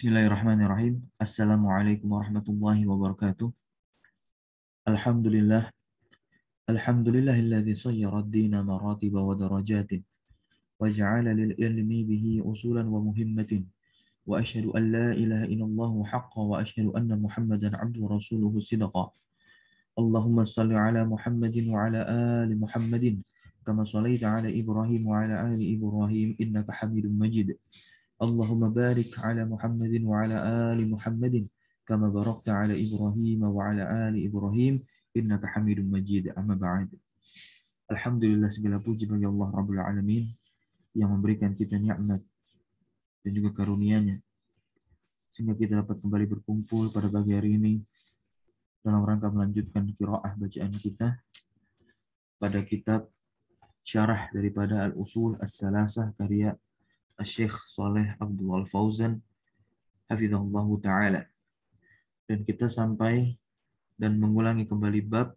بسم الله الرحمن الرحيم السلام عليكم ورحمة الله وبركاته الحمد لله الحمد لله الذي صير الدين مراتب ودرجات وجعل للعلم به أصولا ومهمة وأشهد أن لا إله إلا الله حق وأشهد أن محمدا عبد رسوله صدقا اللهم صل على محمد وعلى آل محمد كما صليت على إبراهيم وعلى آل إبراهيم إنك حميد مجيد اللهم بارك على محمد وعلى آل محمد كما باركت على إبراهيم وعلى آل إبراهيم إنك حميد مجيد أما بعد Alhamdulillah segala puji bagi Allah Rabbul Alamin yang memberikan kita nikmat dan juga karunia-Nya sehingga kita dapat kembali berkumpul pada pagi hari ini dalam rangka melanjutkan kiroah bacaan kita pada kitab syarah daripada Al-Usul As-Salasah karya Syekh Saleh Abdul Fauzan hafizallahu taala. Dan kita sampai dan mengulangi kembali bab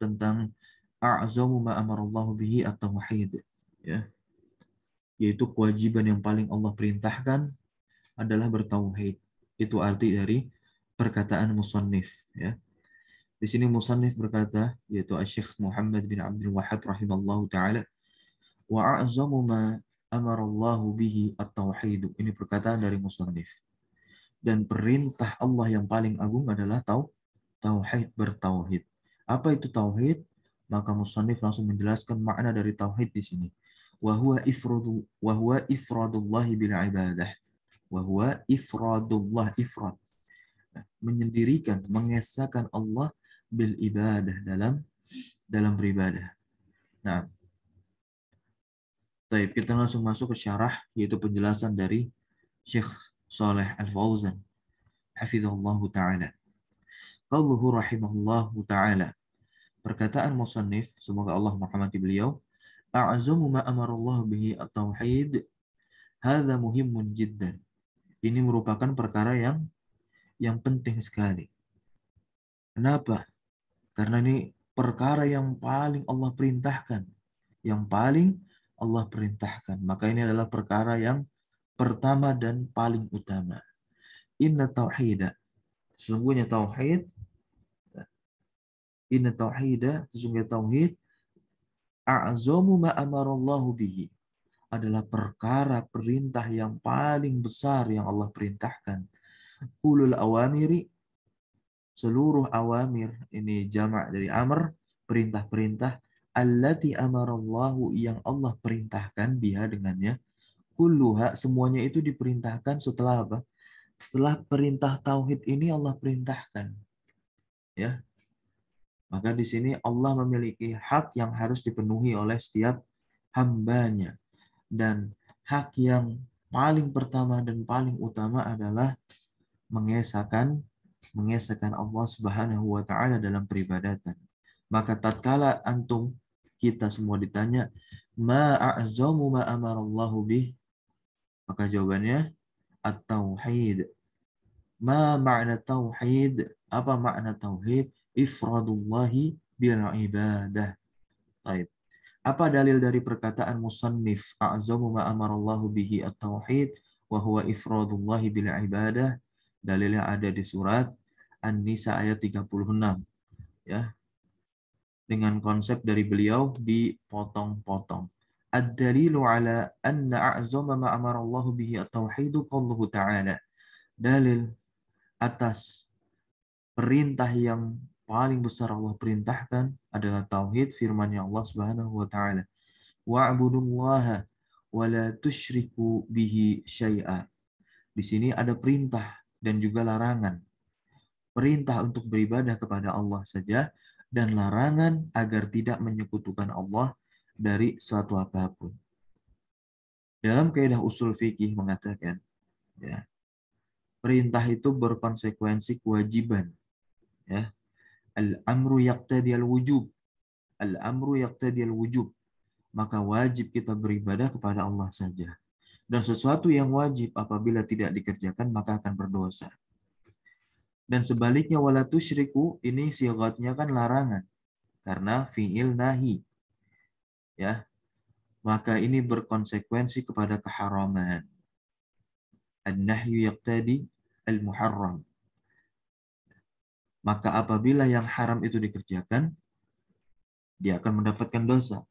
tentang a'zamu ma amarallahu bihi at-tauhid ya. Yaitu kewajiban yang paling Allah perintahkan adalah bertauhid. Itu arti dari perkataan musannif ya. Di sini musannif berkata yaitu Syekh Muhammad bin Abdul Wahab rahimallahu taala wa a'zamu ma amarallahu bihi at tauhid. Ini perkataan dari musannif. Dan perintah Allah yang paling agung adalah tau tauhid bertauhid. Apa itu tauhid? Maka musannif langsung menjelaskan makna dari tauhid di sini. Wahwa ifradu wahwa huwa bil ibadah. Wahwa huwa ifradullah ifrad. Nah, menyendirikan, mengesahkan Allah bil ibadah dalam dalam beribadah. Nah, Baik, kita langsung masuk ke syarah yaitu penjelasan dari Syekh Saleh Al-Fauzan. Hafizallahu taala. Qawluhu rahimahullahu taala. Perkataan musannif semoga Allah merahmati beliau, a'zamu ma amara Allah bihi at-tauhid. Hadza muhimun jiddan. Ini merupakan perkara yang yang penting sekali. Kenapa? Karena ini perkara yang paling Allah perintahkan, yang paling Allah perintahkan. Maka ini adalah perkara yang pertama dan paling utama. Inna tauhida. Sesungguhnya tauhid. Inna tauhida. Sesungguhnya tauhid. A'zamu ma'amarallahu bihi. Adalah perkara perintah yang paling besar yang Allah perintahkan. Kulul awamiri. Seluruh awamir. Ini jamak dari amr. Perintah-perintah allati amarallahu yang Allah perintahkan biha dengannya kulluha semuanya itu diperintahkan setelah apa? Setelah perintah tauhid ini Allah perintahkan. Ya. Maka di sini Allah memiliki hak yang harus dipenuhi oleh setiap hambanya. Dan hak yang paling pertama dan paling utama adalah mengesahkan mengesahkan Allah Subhanahu wa taala dalam peribadatan. Maka tatkala antum kita semua ditanya, ma'azamu ma'amarallahu bih, maka jawabannya at-tauhid. Ma makna tauhid? Apa makna tauhid? Ifradullahi bil ibadah. Baik. Apa dalil dari perkataan musannif a'zamu ma amarallahu bihi at-tauhid wa huwa ifradullahi bil ibadah? Dalilnya ada di surat An-Nisa ayat 36. Ya dengan konsep dari beliau dipotong-potong. Ad-dalilu ala anna a'zama ma amarallahu bihi at-tauhid qawluhu ta'ala. Dalil atas perintah yang paling besar Allah perintahkan adalah tauhid firman-Nya Allah Subhanahu wa taala. Wa'budullaha wa la tusyriku bihi syai'a. Di sini ada perintah dan juga larangan. Perintah untuk beribadah kepada Allah saja dan larangan agar tidak menyekutukan Allah dari suatu apapun. Dalam kaidah usul fikih mengatakan, ya, perintah itu berkonsekuensi kewajiban. Ya. Al-amru yaqtadi al-wujub. Al-amru yaqtadi al-wujub. Maka wajib kita beribadah kepada Allah saja. Dan sesuatu yang wajib apabila tidak dikerjakan maka akan berdosa. Dan sebaliknya wala tusyriku ini sigatnya kan larangan karena fi'il nahi. Ya. Maka ini berkonsekuensi kepada keharaman. An-nahyu yaqtadi al-muharram. Maka apabila yang haram itu dikerjakan, dia akan mendapatkan dosa.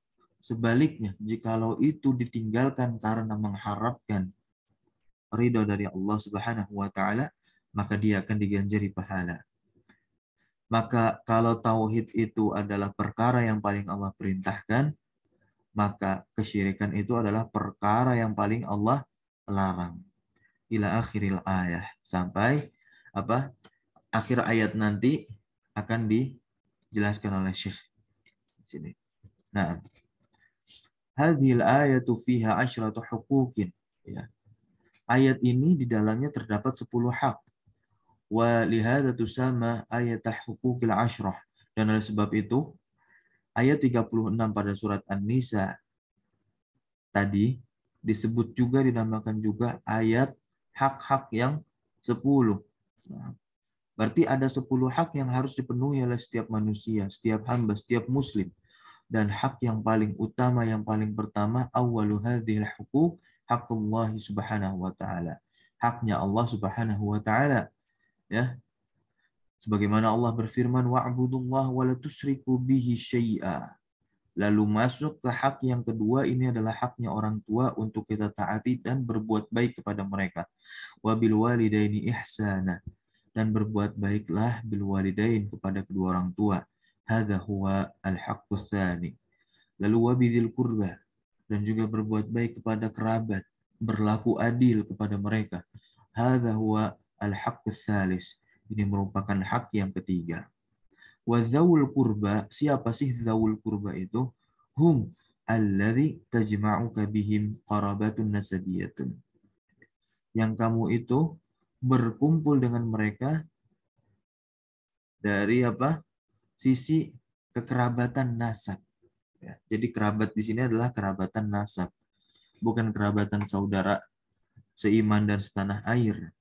Sebaliknya, jikalau itu ditinggalkan karena mengharapkan ridho dari Allah Subhanahu wa taala, maka dia akan diganjari pahala. Maka kalau tauhid itu adalah perkara yang paling Allah perintahkan, maka kesyirikan itu adalah perkara yang paling Allah larang. Ila akhiril ayah sampai apa akhir ayat nanti akan dijelaskan oleh Syekh sini. Nah, hadhil ayatu fiha asyratu hukukin ya. Ayat ini di dalamnya terdapat 10 hak. Wa lihada tusama ayat hukukil ashrah. Dan oleh sebab itu, ayat 36 pada surat An-Nisa tadi disebut juga, dinamakan juga ayat hak-hak yang 10. Nah, berarti ada 10 hak yang harus dipenuhi oleh setiap manusia, setiap hamba, setiap muslim. Dan hak yang paling utama, yang paling pertama, awalu hadhil hukuk, Allah subhanahu wa ta'ala. Haknya Allah subhanahu wa ta'ala ya sebagaimana Allah berfirman wa'budullah wa la tusyriku bihi syai'a lalu masuk ke hak yang kedua ini adalah haknya orang tua untuk kita taati dan berbuat baik kepada mereka wabil walidaini ihsana dan berbuat baiklah bil walidain kepada kedua orang tua hadza huwa al haqqu tsani lalu wabidil kurba dan juga berbuat baik kepada kerabat berlaku adil kepada mereka hadza huwa al-haqqus salis. Ini merupakan hak yang ketiga. Wa zawul kurba, siapa sih zawul kurba itu? Hum alladhi tajma'uka bihim qarabatun nasabiyatun. Yang kamu itu berkumpul dengan mereka dari apa? sisi kekerabatan nasab. Ya, jadi kerabat di sini adalah kerabatan nasab, bukan kerabatan saudara seiman dan setanah air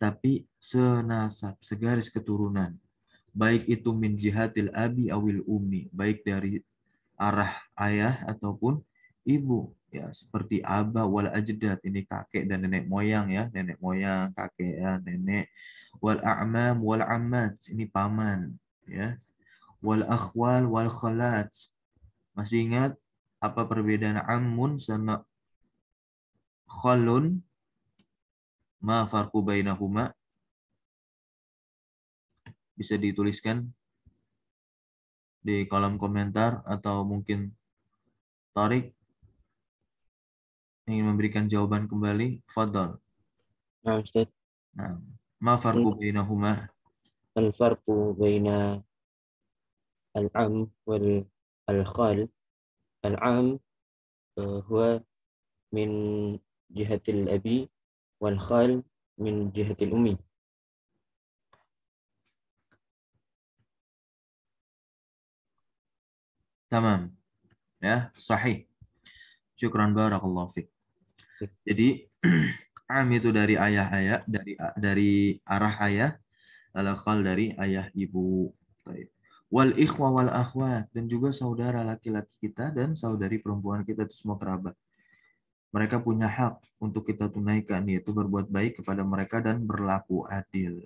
tapi senasab, segaris keturunan. Baik itu min jihatil abi awil umi, baik dari arah ayah ataupun ibu. Ya, seperti aba wal ajdad, ini kakek dan nenek moyang ya, nenek moyang, kakek ya, nenek. Wal a'mam wal ammat, ini paman ya. Wal akhwal wal khalat. Masih ingat apa perbedaan amun sama khalun? Ma farku bainahuma. Bisa dituliskan di kolom komentar atau mungkin Tarik ingin memberikan jawaban kembali. Fadol. Nah, Ustaz. Nah, ma farku hmm. bainahuma? Al farku baina al-am wal al-khal. Al-am eh, huwa min jihatil abi wal khal min jihatil ummi. Tamam. Ya, sahih. Syukran barakallahu fiik. Jadi am itu dari ayah ayah dari dari arah ayah al khal dari ayah ibu. Baik. Wal ikhwa wal akhwat dan juga saudara laki-laki kita dan saudari perempuan kita itu semua kerabat mereka punya hak untuk kita tunaikan yaitu berbuat baik kepada mereka dan berlaku adil.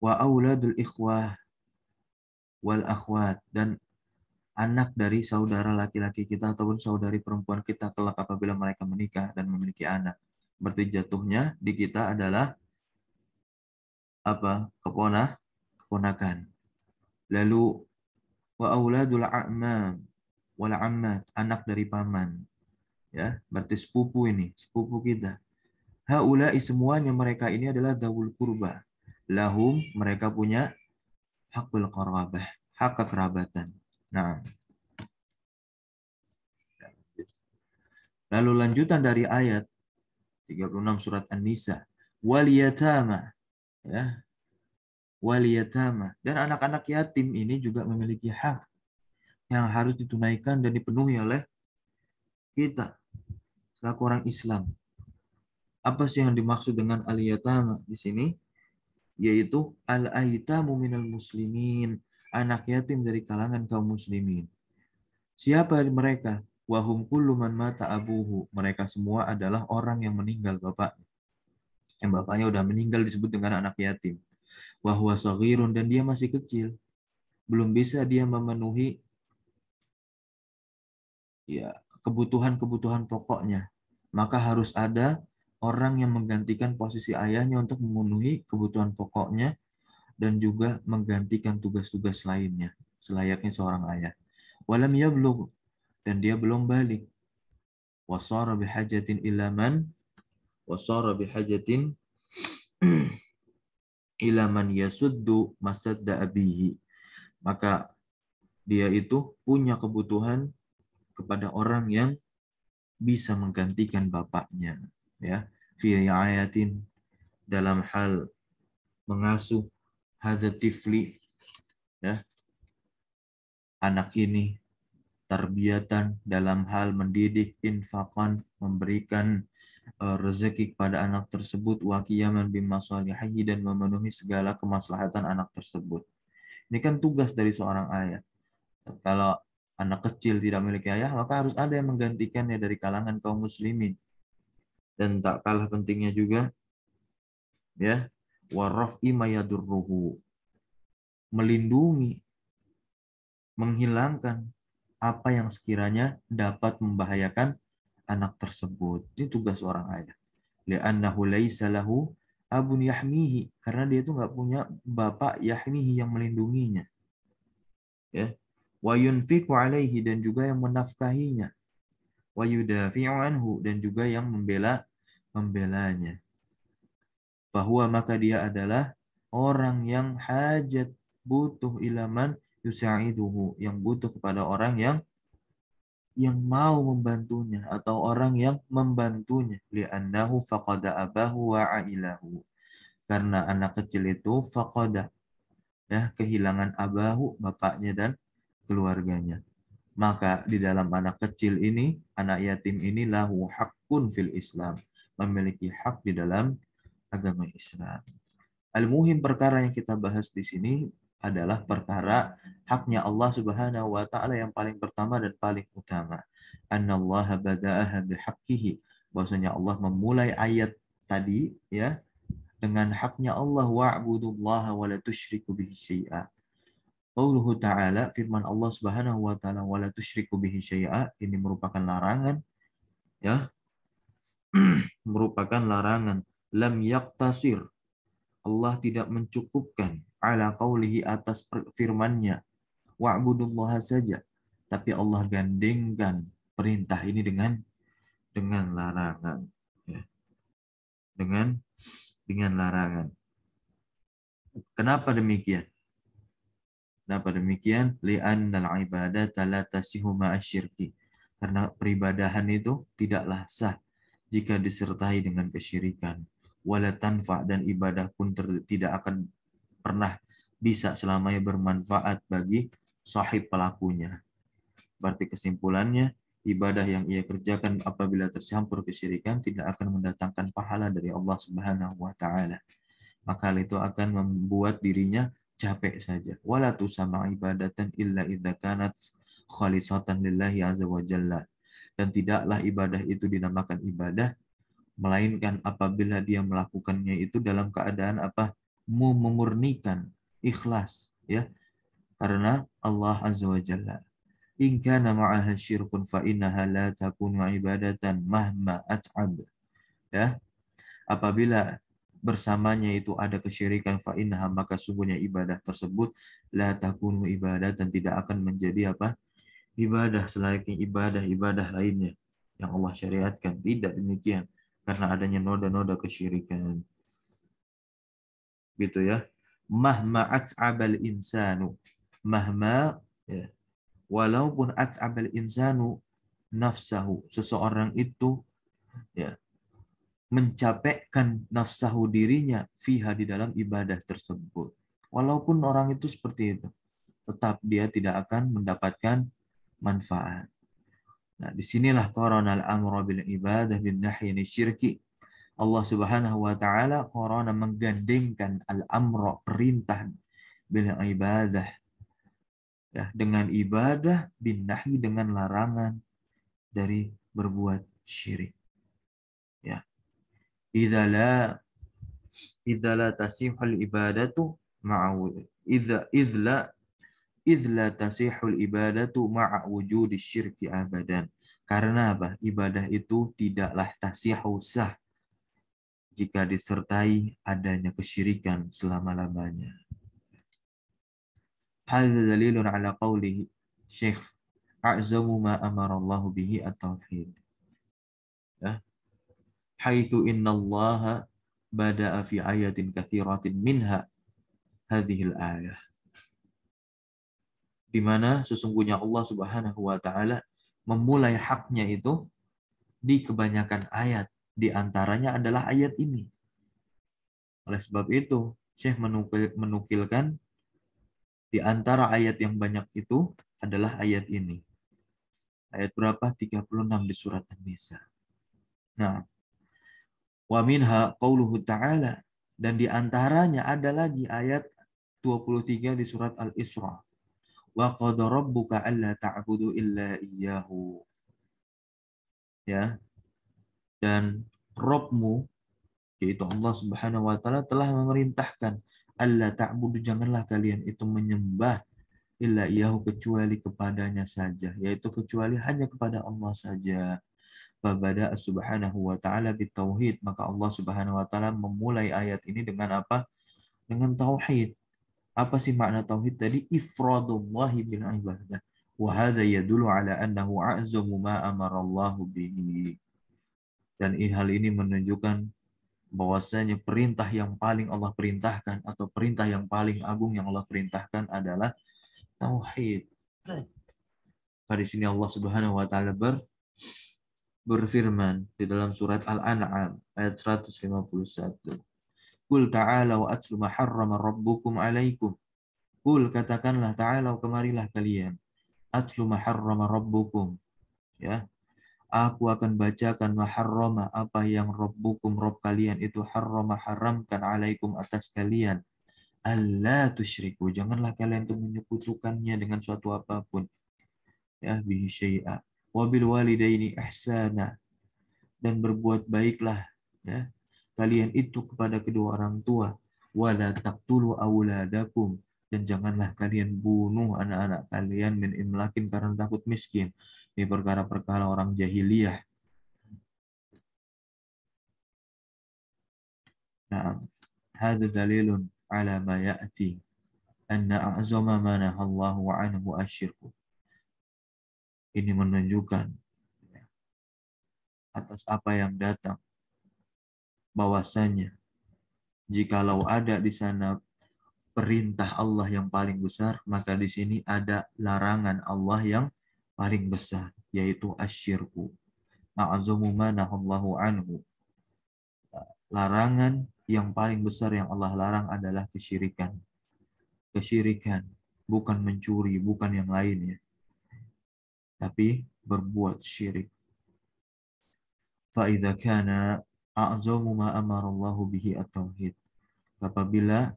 Wa auladul ikhwah wal akhwat dan anak dari saudara laki-laki kita ataupun saudari perempuan kita kelak apabila mereka menikah dan memiliki anak. Berarti jatuhnya di kita adalah apa? keponah, keponakan. Lalu wa auladul a'mam wal ammat, anak dari paman ya berarti sepupu ini sepupu kita haula'i semuanya mereka ini adalah dawul kurba lahum mereka punya hakul qarabah hak kekerabatan nah lalu lanjutan dari ayat 36 surat An-Nisa wal yatama ya wal yatama dan anak-anak yatim ini juga memiliki hak yang harus ditunaikan dan dipenuhi oleh kita laku orang Islam. Apa sih yang dimaksud dengan al-yatama di sini? Yaitu al-aitamu minal muslimin, anak yatim dari kalangan kaum muslimin. Siapa mereka? Wahum kullu man mata abuhu. Mereka semua adalah orang yang meninggal bapak. Yang bapaknya udah meninggal disebut dengan anak yatim. Wahwa sogirun dan dia masih kecil. Belum bisa dia memenuhi ya kebutuhan-kebutuhan pokoknya maka harus ada orang yang menggantikan posisi ayahnya untuk memenuhi kebutuhan pokoknya dan juga menggantikan tugas-tugas lainnya selayaknya seorang ayah. Walam ia belum dan dia belum balik. Wasara bihajatin ilaman wasara bihajatin ilaman yasuddu masadda abihi. Maka dia itu punya kebutuhan kepada orang yang bisa menggantikan bapaknya ya fi ayatin dalam hal mengasuh hadatifli ya anak ini terbiatan dalam hal mendidik infakan memberikan eh, rezeki kepada anak tersebut wakiyaman bimasalihi dan memenuhi segala kemaslahatan anak tersebut. Ini kan tugas dari seorang ayah. Kalau anak kecil tidak memiliki ayah, maka harus ada yang menggantikannya dari kalangan kaum muslimin. Dan tak kalah pentingnya juga ya, waraf'i mayadurruhu. Melindungi, menghilangkan apa yang sekiranya dapat membahayakan anak tersebut. Ini tugas seorang ayah. Li'annahu laisa lahu abun yahmihi. Karena dia itu nggak punya bapak yahmihi yang melindunginya. Ya, wa yunfiqu alaihi dan juga yang menafkahinya wa yudafi'u anhu dan juga yang membela membelanya bahwa maka dia adalah orang yang hajat butuh ilaman yusaiduhu yang butuh kepada orang yang yang mau membantunya atau orang yang membantunya li'annahu faqada abahu wa ailahu karena anak kecil itu faqada ya kehilangan abahu bapaknya dan keluarganya. Maka di dalam anak kecil ini, anak yatim ini lahu hakun fil Islam, memiliki hak di dalam agama Islam. Al-muhim perkara yang kita bahas di sini adalah perkara haknya Allah Subhanahu wa taala yang paling pertama dan paling utama. Annallaha bada'aha bihaqqihi. Bahwasanya Allah memulai ayat tadi ya dengan haknya Allah wa'budullaha wa la tusyriku bihi syai'a. Qauluhu ta'ala firman Allah Subhanahu wa taala wala tusyriku bihi syai'a ini merupakan larangan ya merupakan larangan lam yaqtasir Allah tidak mencukupkan ala qaulihi atas firman-Nya wa'budullaha saja tapi Allah gandengkan perintah ini dengan dengan larangan ya. dengan dengan larangan kenapa demikian Kenapa demikian? Li'annal ibadah tala tasihuma asyirki. Karena peribadahan itu tidaklah sah jika disertai dengan kesyirikan. Wala tanfa dan ibadah pun tidak akan pernah bisa selamanya bermanfaat bagi sahib pelakunya. Berarti kesimpulannya, ibadah yang ia kerjakan apabila tercampur kesyirikan tidak akan mendatangkan pahala dari Allah Subhanahu wa taala. Maka hal itu akan membuat dirinya capek saja. Wala sama ibadatan illa idza kanat khalisatan lillahi azza wa jalla. Dan tidaklah ibadah itu dinamakan ibadah melainkan apabila dia melakukannya itu dalam keadaan apa? mu memurnikan ikhlas ya. Karena Allah azza wa jalla in kana ma'aha syirkun fa innaha la takunu ibadatan mahma at'ab ya apabila bersamanya itu ada kesyirikan fa innaha maka sungguhnya ibadah tersebut la takunu ibadah dan tidak akan menjadi apa ibadah selain ibadah-ibadah lainnya yang Allah syariatkan tidak demikian karena adanya noda-noda kesyirikan gitu ya mahma atsabal insanu mahma ya. walaupun atsabal insanu nafsahu seseorang itu ya mencapekkan nafsahu dirinya fiha di dalam ibadah tersebut. Walaupun orang itu seperti itu, tetap dia tidak akan mendapatkan manfaat. Nah, disinilah korona al-amru bil ibadah bin nahyi syirki. Allah Subhanahu wa taala korona menggandengkan al-amru perintah bil ibadah ya dengan ibadah bin nahyi dengan larangan dari berbuat syirik idza la idza la tasihul ibadatu ma'a idza idza idza tasihul ibadatu ma'a wujudi syirki abadan. Karena apa? Ibadah itu tidaklah tasihu usah jika disertai adanya kesyirikan selama-lamanya. Hadza dalilun ala qawlihi Syekh a'zamu ma amara Allah bihi at-tauhid. Ya, haitsu innallaha bada'a fi ayatin katsiratin minha hadhil ayah. Di mana sesungguhnya Allah Subhanahu wa taala memulai haknya itu di kebanyakan ayat, di antaranya adalah ayat ini. Oleh sebab itu, Syekh menukil, menukilkan di antara ayat yang banyak itu adalah ayat ini. Ayat berapa? 36 di surat An-Nisa. Nah, Wa minha qauluhu ta'ala dan di antaranya ada lagi ayat 23 di surat Al-Isra. Wa qad rabbuka alla ta'budu illa iyyahu. Ya. Dan Robmu yaitu Allah Subhanahu wa taala telah memerintahkan Allah ta'budu janganlah kalian itu menyembah illa iyyahu kecuali kepadanya saja yaitu kecuali hanya kepada Allah saja fabada subhanahu wa ta'ala bitauhid maka Allah subhanahu wa ta'ala memulai ayat ini dengan apa dengan tauhid apa sih makna tauhid tadi ifradullahi bil ibadah wa hadza yadullu ala annahu a'zamu ma amara Allah bihi dan hal ini menunjukkan bahwasanya perintah yang paling Allah perintahkan atau perintah yang paling agung yang Allah perintahkan adalah tauhid. Nah, sini Allah Subhanahu wa taala ber berfirman di dalam surat Al-An'am ayat 151. Kul wa atlu ma harrama rabbukum alaikum. Kul katakanlah ta'ala kemarilah kalian. Atlu ma harrama rabbukum. Ya. Aku akan bacakan maharrama apa yang rabbukum rob kalian itu harrama haramkan alaikum atas kalian. Allah tusyriku. Janganlah kalian itu menyekutukannya dengan suatu apapun. Ya, bihi syai'a wabil walidaini ihsana dan berbuat baiklah ya kalian itu kepada kedua orang tua wala taqtulu auladakum dan janganlah kalian bunuh anak-anak kalian min imlakin karena takut miskin Ini perkara-perkara orang jahiliyah Nah, hadza dalilun ala ma ya'ti anna a'zama ma nahallahu anhu asyirku ini menunjukkan ya, atas apa yang datang bahwasanya jikalau ada di sana perintah Allah yang paling besar maka di sini ada larangan Allah yang paling besar yaitu asyirku manahallahu anhu larangan yang paling besar yang Allah larang adalah kesyirikan kesyirikan bukan mencuri bukan yang lainnya tapi berbuat syirik. فَإِذَا kana azamu ma'amar أَمَرَ Bihi at-tauhid. Apabila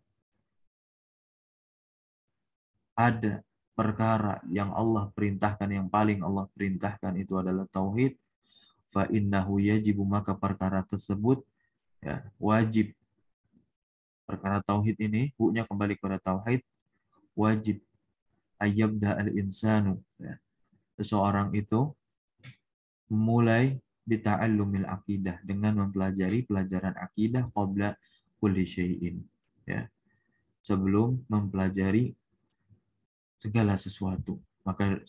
ada perkara yang Allah perintahkan, yang paling Allah perintahkan itu adalah tauhid, fa'innahu yajibu maka perkara tersebut ya, wajib. Perkara tauhid ini, huknya kembali kepada tauhid, wajib. Ayyabda al-insanu. Ya seseorang itu mulai bita'allumil akidah dengan mempelajari pelajaran akidah qabla kulli syai'in ya sebelum mempelajari segala sesuatu maka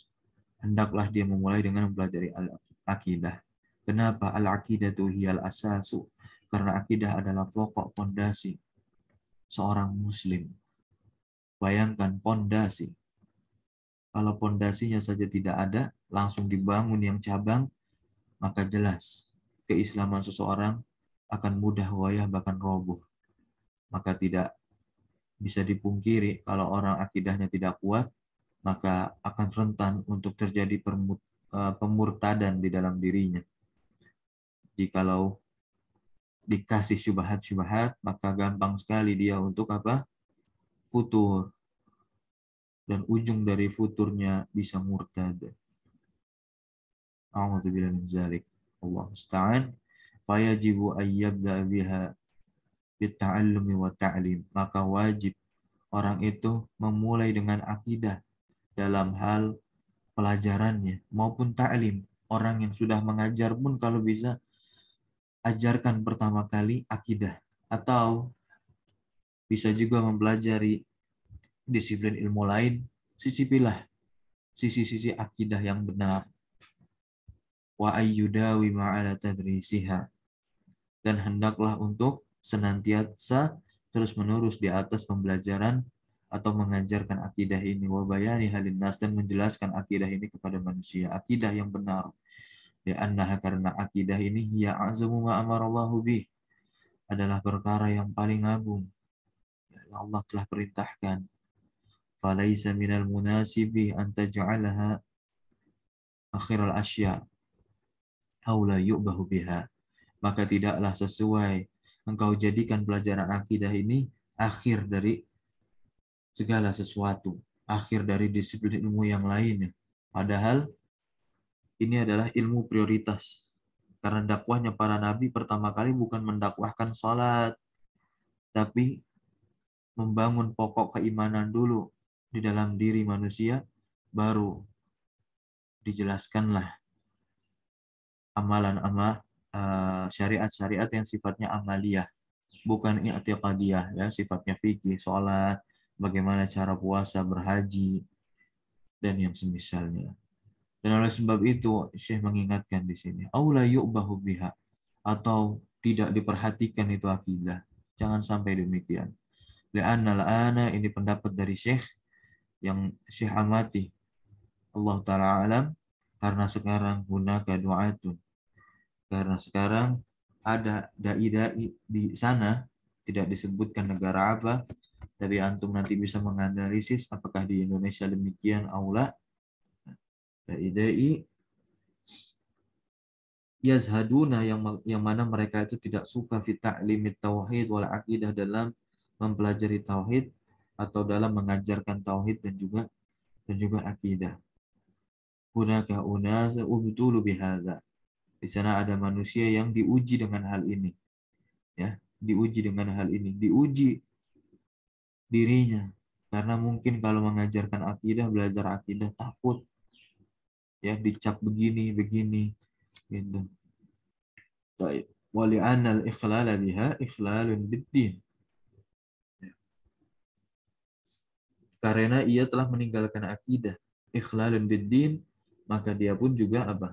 hendaklah dia memulai dengan mempelajari al-akidah kenapa al-akidah itu hiyal asasu karena akidah adalah pokok pondasi seorang muslim bayangkan pondasi kalau pondasinya saja tidak ada, langsung dibangun yang cabang, maka jelas keislaman seseorang akan mudah goyah bahkan roboh. Maka tidak bisa dipungkiri kalau orang akidahnya tidak kuat, maka akan rentan untuk terjadi e, pemurtadan di dalam dirinya. Jikalau dikasih syubhat-syubhat, maka gampang sekali dia untuk apa? futur, dan ujung dari futurnya bisa murtad. Allah musta'an. Fayajibu ayyabda biha bita'allumi wa ta'lim. Maka wajib orang itu memulai dengan akidah dalam hal pelajarannya maupun ta'lim. Orang yang sudah mengajar pun kalau bisa ajarkan pertama kali akidah atau bisa juga mempelajari disiplin ilmu lain, sisipilah sisi-sisi akidah yang benar. Wa ayyuda wima ala tadrisiha. Dan hendaklah untuk senantiasa terus-menerus di atas pembelajaran atau mengajarkan akidah ini wa bayani halinnas dan menjelaskan akidah ini kepada manusia akidah yang benar Ya annaha karena akidah ini ya azamu ma amarallahu bih adalah perkara yang paling agung yang Allah telah perintahkan فليس من المناسب أن تجعلها akhir al-asya haula yu'bahu biha maka tidaklah sesuai engkau jadikan pelajaran akidah ini akhir dari segala sesuatu akhir dari disiplin ilmu yang lainnya padahal ini adalah ilmu prioritas karena dakwahnya para nabi pertama kali bukan mendakwahkan salat tapi membangun pokok keimanan dulu di dalam diri manusia, baru dijelaskanlah amalan amal eh, syariat-syariat yang sifatnya amaliyah, bukan i'tiqadiyah ya, sifatnya fikih, sholat, bagaimana cara puasa, berhaji, dan yang semisalnya. Dan oleh sebab itu, Syekh mengingatkan di sini, aula yu'bahu biha, atau tidak diperhatikan itu akidah. Jangan sampai demikian. la'anna ana ini pendapat dari Syekh, yang Syekh amati. Allah Ta'ala alam, karena sekarang guna du'atun. Karena sekarang ada da'i-da'i di sana, tidak disebutkan negara apa, dari antum nanti bisa menganalisis apakah di Indonesia demikian aula. Da'i-da'i yazhaduna yang yang mana mereka itu tidak suka fit limit tauhid wal aqidah dalam mempelajari tauhid atau dalam mengajarkan tauhid dan juga dan juga akidah. Hunaka unas ubtulu bihadza. Di sana ada manusia yang diuji dengan hal ini. Ya, diuji dengan hal ini, diuji dirinya karena mungkin kalau mengajarkan akidah, belajar akidah takut ya dicap begini begini gitu. Baik. Wali anal ikhlala biha ikhlalun biddin Karena ia telah meninggalkan akidah, ikhlalun biddin, maka dia pun juga apa?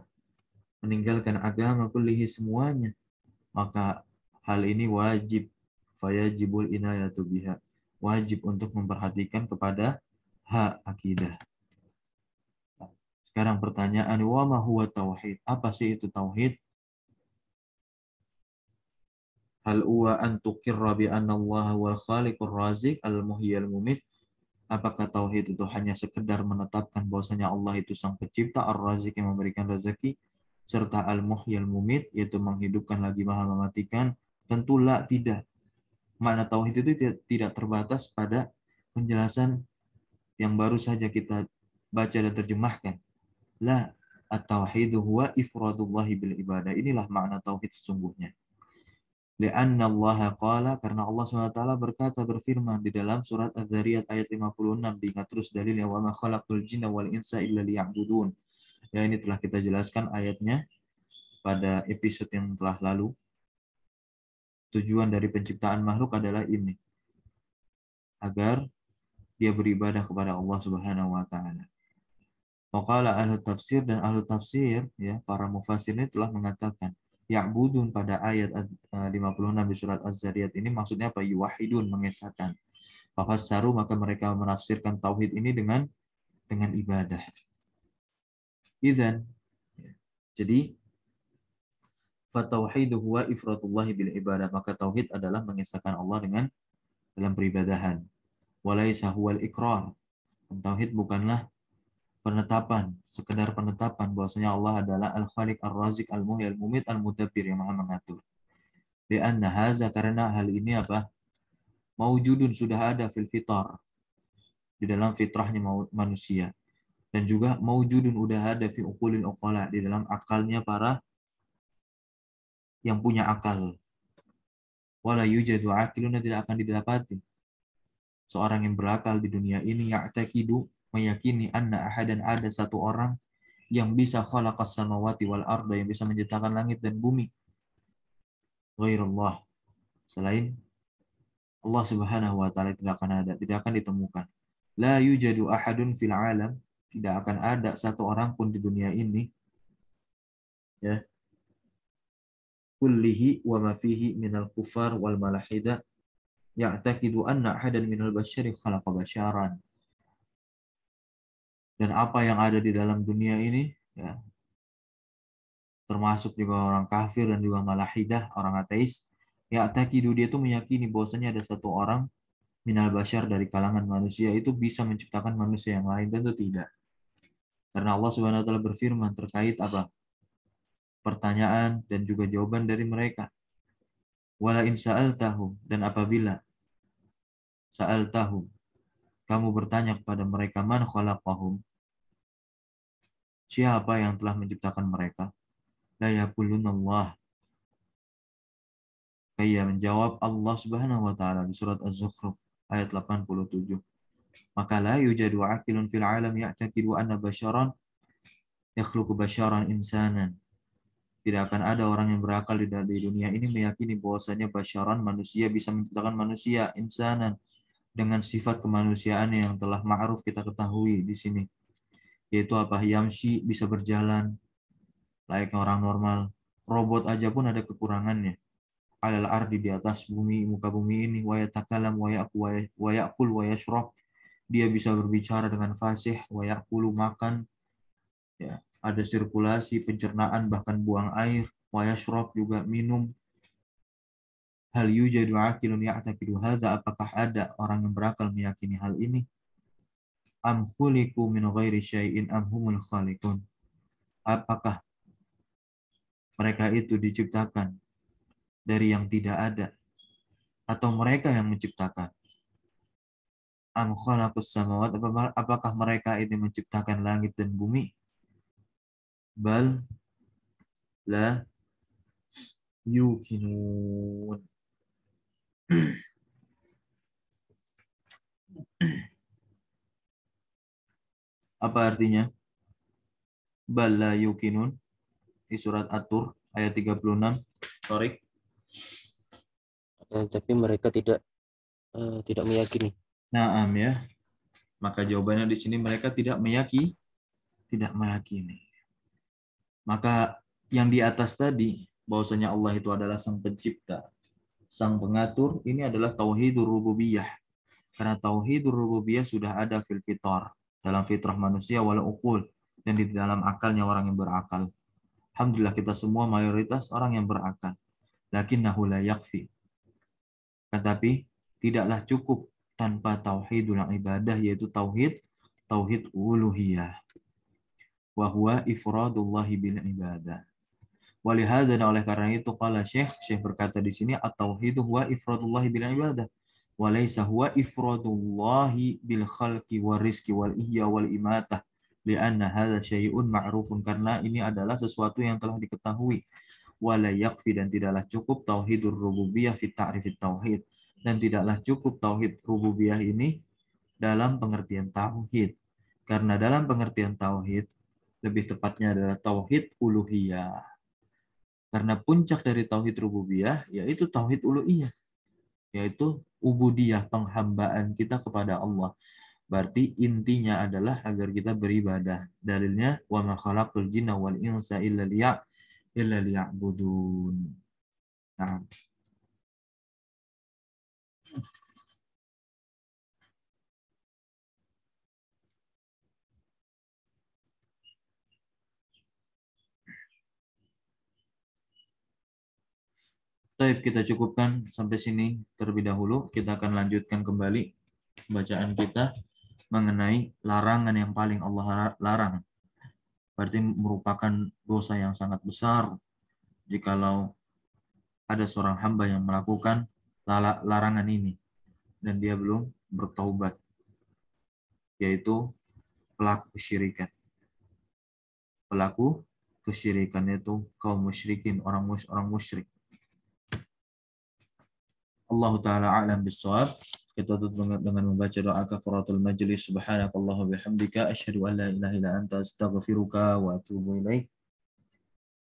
Meninggalkan agama kulihi semuanya. Maka hal ini wajib. Fayajibul inayatu biha. Wajib untuk memperhatikan kepada hak akidah. Sekarang pertanyaan, wa ma huwa tauhid? Apa sih itu tauhid? Hal huwa an tuqirra bi anna wal khaliqur razik al al mumit? Apakah tauhid itu hanya sekedar menetapkan bahwasanya Allah itu sang pencipta, Ar-Razik yang memberikan rezeki, serta Al-Muhyi Al-Mumit, yaitu menghidupkan lagi maha mematikan? Tentulah tidak. Makna tauhid itu tidak, terbatas pada penjelasan yang baru saja kita baca dan terjemahkan. La at-tauhidu huwa ifradullah bil ibadah. Inilah makna tauhid sesungguhnya. Lianna Allah qala karena Allah SWT berkata berfirman di dalam surat Az-Zariyat ayat 56 diingat terus dalilnya wa ma khalaqtul jinna wal insa illa liya'budun. Ya ini telah kita jelaskan ayatnya pada episode yang telah lalu. Tujuan dari penciptaan makhluk adalah ini agar dia beribadah kepada Allah Subhanahu wa taala. Maka ahli tafsir dan ahli tafsir ya para mufassir ini telah mengatakan Ya'budun pada ayat 56 eh, di surat Az-Zariyat ini maksudnya apa? Yuwahidun, mengesahkan. Fafassaru, maka mereka menafsirkan tauhid ini dengan dengan ibadah. Izan. Jadi fatauhidu huwa ifratullahi bil ibadah. Maka tauhid adalah mengesahkan Allah dengan dalam peribadahan. Walaisa huwal ikrar. Tauhid bukanlah penetapan, sekedar penetapan bahwasanya Allah adalah Al-Khaliq, al razik Al-Muhyi, Al-Mumit, Al-Mudabbir yang Maha mengatur. Lianna haza karena hal ini apa? Maujudun sudah ada fil fitar di dalam fitrahnya manusia dan juga maujudun udah ada fi uqulil uqala di dalam akalnya para yang punya akal. Wala yujadu akiluna tidak akan didapati. Seorang yang berakal di dunia ini ya'takidu meyakini anna ahadan ada satu orang yang bisa khalaqas samawati wal arda yang bisa menciptakan langit dan bumi ghairullah selain Allah Subhanahu wa taala tidak akan ada tidak akan ditemukan la yujadu ahadun fil alam tidak akan ada satu orang pun di dunia ini ya kullihi wa ma fihi minal kufar wal malahida ya'taqidu anna ahadan minal basyari khalaqa basyaran dan apa yang ada di dalam dunia ini ya termasuk juga orang kafir dan juga malahidah orang ateis ya takidu dia itu meyakini bahwasanya ada satu orang minal bashar dari kalangan manusia itu bisa menciptakan manusia yang lain tentu tidak karena Allah Subhanahu wa taala berfirman terkait apa pertanyaan dan juga jawaban dari mereka wala in tahu. dan apabila saal tahu, kamu bertanya kepada mereka man khalaqahum Siapa yang telah menciptakan mereka? La Allah. Kaya menjawab Allah Subhanahu wa taala di surat Az-Zukhruf ayat 87. Maka la yujadu aqilun fil alam ya'taqidu anna basyaran yakhluqu basyaran insanan. Tidak akan ada orang yang berakal di, di dunia ini meyakini bahwasanya basyaran manusia bisa menciptakan manusia insanan dengan sifat kemanusiaan yang telah ma'ruf kita ketahui di sini yaitu apa yamshi bisa berjalan layaknya orang normal robot aja pun ada kekurangannya alal ardi di atas bumi muka bumi ini waya takalam waya aku waya kul waya syurab dia bisa berbicara dengan fasih waya kulu makan ya ada sirkulasi pencernaan bahkan buang air waya syurab juga minum hal yujadu aqilun ya'taqidu hadza apakah ada orang yang berakal meyakini hal ini am khuliqu min ghairi syai'in am humul khaliqun apakah mereka itu diciptakan dari yang tidak ada atau mereka yang menciptakan am khalaqus samawat apakah mereka ini menciptakan langit dan bumi bal la yukinun Apa artinya? Bala yukinun di surat Atur ayat 36. Torik. Eh, tapi mereka tidak uh, tidak meyakini. nah am ya. Maka jawabannya di sini mereka tidak meyakini, tidak meyakini. Maka yang di atas tadi bahwasanya Allah itu adalah sang pencipta, sang pengatur, ini adalah tauhidur rububiyah. Karena tauhidur rububiyah sudah ada fil fitor dalam fitrah manusia walau ukul dan di dalam akalnya orang yang berakal. Alhamdulillah kita semua mayoritas orang yang berakal. Lakin nahula yakfi. Tetapi tidaklah cukup tanpa tauhidul ibadah yaitu tauhid tauhid uluhiyah. Wahwa ifradullahi bil ibadah. Walihada dan oleh karena itu kala Syekh, Syekh berkata di sini at-tauhidu huwa ifradullahi bil ibadah walaysa huwa ifradullahi bil khalqi war rizqi wal ihya wal imatah anna hadza syai'un ma'rufun karena ini adalah sesuatu yang telah diketahui wala yakfi dan tidaklah cukup tauhidur rububiyah fi ta'rifit tauhid dan tidaklah cukup tauhid rububiyah ini dalam pengertian tauhid karena dalam pengertian tauhid lebih tepatnya adalah tauhid uluhiyah karena puncak dari tauhid rububiyah yaitu tauhid uluhiyah yaitu ubudiyah penghambaan kita kepada Allah. Berarti intinya adalah agar kita beribadah. Dalilnya wa ma khalaqul jinna wal insa illa liya illa liya'budun. Nah, Baik, kita cukupkan sampai sini terlebih dahulu. Kita akan lanjutkan kembali bacaan kita mengenai larangan yang paling Allah larang. Berarti merupakan dosa yang sangat besar jikalau ada seorang hamba yang melakukan larangan ini dan dia belum bertaubat yaitu pelaku syirikan. Pelaku kesyirikan itu kaum musyrikin, orang musyrik Allah taala a'lam bissawab. Kita tutup dengan membaca doa kafaratul majlis subhanakallahu bihamdika asyhadu an la ilaha illa anta astaghfiruka wa atubu ilaik.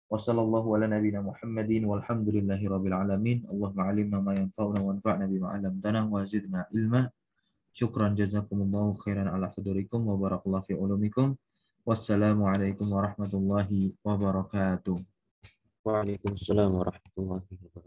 Wassallallahu ala nabiyyina Muhammadin walhamdulillahi rabbil alamin. Allahumma alimna ma yanfa'una wa anfa'na bima 'allamtana wa zidna ilma. Syukran jazakumullahu khairan ala hadirikum wa barakallahu fi ulumikum. alaikum warahmatullahi wabarakatuh. Wa Waalaikumsalam warahmatullahi wabarakatuh.